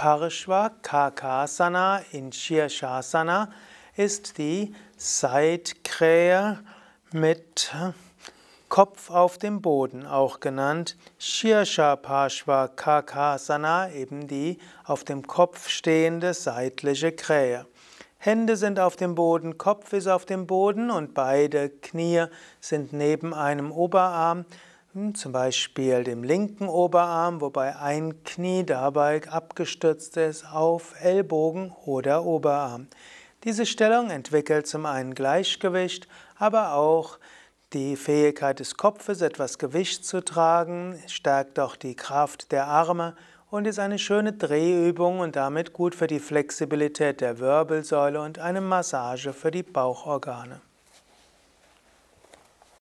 Parishva Kakasana in Shirshasana ist die Seitkrähe mit Kopf auf dem Boden, auch genannt Shirsha Parshva Kakasana, eben die auf dem Kopf stehende seitliche Krähe. Hände sind auf dem Boden, Kopf ist auf dem Boden und beide Knie sind neben einem Oberarm. Hm, zum Beispiel dem linken Oberarm, wobei ein Knie dabei abgestürzt ist auf Ellbogen oder Oberarm. Diese Stellung entwickelt zum einen Gleichgewicht, aber auch die Fähigkeit des Kopfes, etwas Gewicht zu tragen, stärkt auch die Kraft der Arme und ist eine schöne Drehübung und damit gut für die Flexibilität der Wirbelsäule und eine Massage für die Bauchorgane.